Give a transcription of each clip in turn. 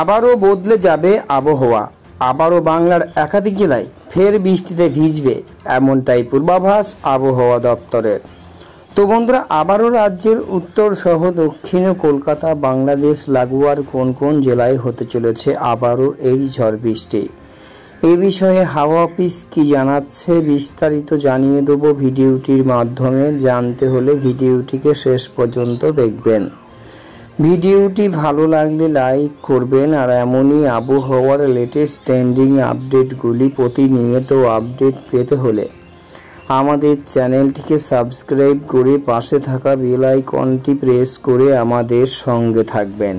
আবারও বদলে যাবে আবহাওয়া আবারও বাংলার একাধিক জেলায় ফের বৃষ্টিতে ভিজবে এমনটাই পূর্বাভাস আবহাওয়া দপ্তরের তো বন্ধুরা আবারও রাজ্যের উত্তর সহ দক্ষিণ কলকাতা বাংলাদেশ লাগোয়ার কোন কোন জেলায় হতে চলেছে আবারও এই ঝড় বৃষ্টি এ বিষয়ে হাওয়া অফিস কি জানাচ্ছে বিস্তারিত জানিয়ে দেবো ভিডিওটির মাধ্যমে জানতে হলে ভিডিওটিকে শেষ পর্যন্ত দেখবেন ভিডিওটি ভালো লাগলে লাইক করবেন আর এমনই আবহাওয়ার লেটেস্ট ট্রেন্ডিং আপডেটগুলি প্রতিনিয়ত আপডেট পেতে হলে আমাদের চ্যানেলটিকে সাবস্ক্রাইব করে পাশে থাকা বেল আইকনটি প্রেস করে আমাদের সঙ্গে থাকবেন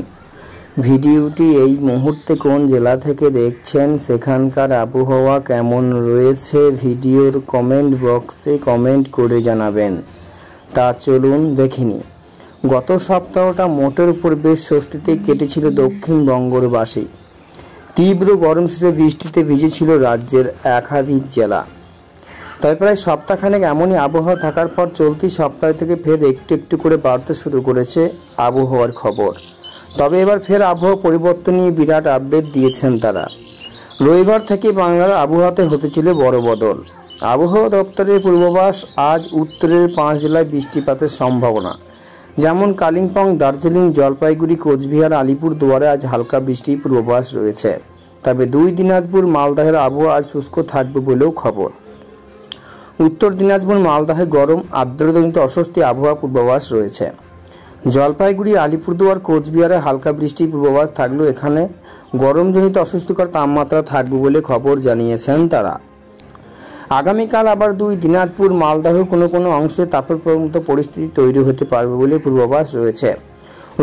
ভিডিওটি এই মুহূর্তে কোন জেলা থেকে দেখছেন সেখানকার আবহাওয়া কেমন রয়েছে ভিডিওর কমেন্ট বক্সে কমেন্ট করে জানাবেন তা চলুন দেখিনি গত সপ্তাহটা মোটের উপর বেশ স্বস্তিতে কেটেছিল দক্ষিণবঙ্গরবাসী তীব্র গরম শেষে বৃষ্টিতে ভিজেছিল রাজ্যের একাধিক জেলা তবে প্রায় সপ্তাহখানেক এমনই আবহাওয়া থাকার পর চলতি সপ্তাহ থেকে ফের একটু একটু করে বাড়তে শুরু করেছে আবহাওয়ার খবর তবে এবার ফের আবহাওয়া পরিবর্তন নিয়ে বিরাট আপডেট দিয়েছেন তারা রবিবার থেকে বাংলার আবহাওয়াতে হতে ছিল বড় বদল আবহাওয়া দপ্তরের পূর্বাভাস আজ উত্তরের পাঁচ জেলায় বৃষ্টিপাতের সম্ভাবনা যেমন কালিম্পং দার্জিলিং জলপাইগুড়ি কোচবিহার আলিপুর দুয়ারে আজ হালকা বৃষ্টির পূর্বাভাস রয়েছে তবে দুই দিনাজপুর মালদাহের আবহাওয়া আজ শুষ্ক থাকবে বলেও খবর উত্তর দিনাজপুর মালদাহে গরম আর্দ্রজনিত অস্বস্তি আবহাওয়া পূর্বাভাস রয়েছে জলপাইগুড়ি আলিপুরদুয়ার কোচবিহারে হালকা বৃষ্টির পূর্বাভাস থাকলেও এখানে গরমজনিত অস্বস্তিকর তাপমাত্রা থাকবে বলে খবর জানিয়েছেন তারা আগামীকাল আবার দুই দিনাজপুর মালদহ কোনো কোনো অংশে তাপের মতো পরিস্থিতি তৈরি হতে পারবে বলে পূর্বাভাস রয়েছে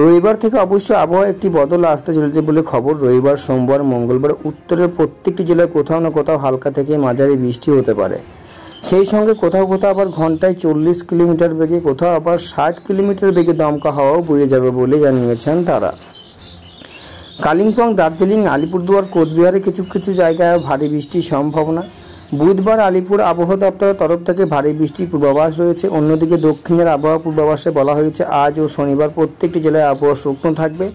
রবিবার থেকে অবশ্য আবহাওয়া একটি বদল আসতে চলেছে বলে খবর রবিবার সোমবার মঙ্গলবার উত্তরের প্রত্যেকটি জেলায় কোথাও না কোথাও হালকা থেকে মাঝারি বৃষ্টি হতে পারে সেই সঙ্গে কোথাও কোথাও আবার ঘন্টায় চল্লিশ কিলোমিটার বেগে কোথাও আবার ষাট কিলোমিটার বেগে দমকা হওয়াও বয়ে যাবে বলে জানিয়েছেন তারা কালিম্পং দার্জিলিং আলিপুরদুয়ার কোচবিহারে কিছু কিছু জায়গায় ভারী বৃষ্টির সম্ভাবনা বুধবার আলিপুর আবহাওয়া দপ্তরের তরফ থেকে ভারী বৃষ্টির পূর্বাভাস রয়েছে অন্যদিকে দক্ষিণের আবহাওয়া পূর্বাভাসে বলা হয়েছে আজ ও শনিবার প্রত্যেকটি জেলায় আবহাওয়া শুকনো থাকবে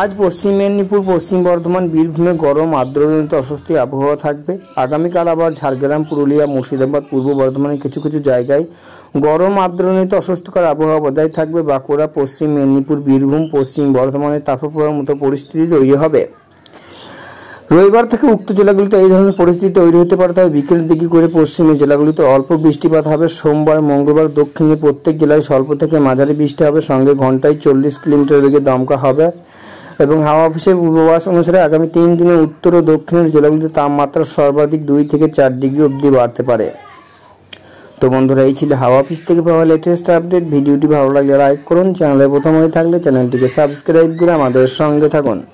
আজ পশ্চিম মেদিনীপুর পশ্চিম বর্ধমান বীরভূমে গরম আর্দ্রজনিত অস্বস্তি আবহাওয়া থাকবে আগামীকাল আবার ঝাড়গ্রাম পুরুলিয়া মুর্শিদাবাদ পূর্ব বর্ধমানের কিছু কিছু জায়গায় গরম আর্দ্রজনিত অস্বস্তিকর আবহাওয়া বজায় থাকবে বাঁকুড়া পশ্চিম মেদিনীপুর বীরভূম পশ্চিম বর্ধমানের তাপপ্রবাহের মতো পরিস্থিতি তৈরি হবে রবিবার থেকে উক্ত জেলাগুলিতে এই ধরনের পরিস্থিতি তৈরি হতে পারে তবে বিকেলের দিকে করে পশ্চিমে জেলাগুলিতে অল্প বৃষ্টিপাত হবে সোমবার মঙ্গলবার দক্ষিণে প্রত্যেক জেলায় স্বল্প থেকে মাঝারি বৃষ্টি হবে সঙ্গে ঘন্টায় চল্লিশ কিলোমিটার বেগে দমকা হবে এবং হাওয়া অফিসের পূর্বাভাস অনুসারে আগামী তিন দিনে উত্তর ও দক্ষিণের জেলাগুলিতে তাপমাত্রা সর্বাধিক দুই থেকে চার ডিগ্রি অবধি বাড়তে পারে তো বন্ধুরা এই ছিল হাওয়া অফিস থেকে পাওয়া লেটেস্ট আপডেট ভিডিওটি ভালো লাগলে লাইক করুন চ্যানেলে প্রথম হয়ে থাকলে চ্যানেলটিকে সাবস্ক্রাইব করে আমাদের সঙ্গে থাকুন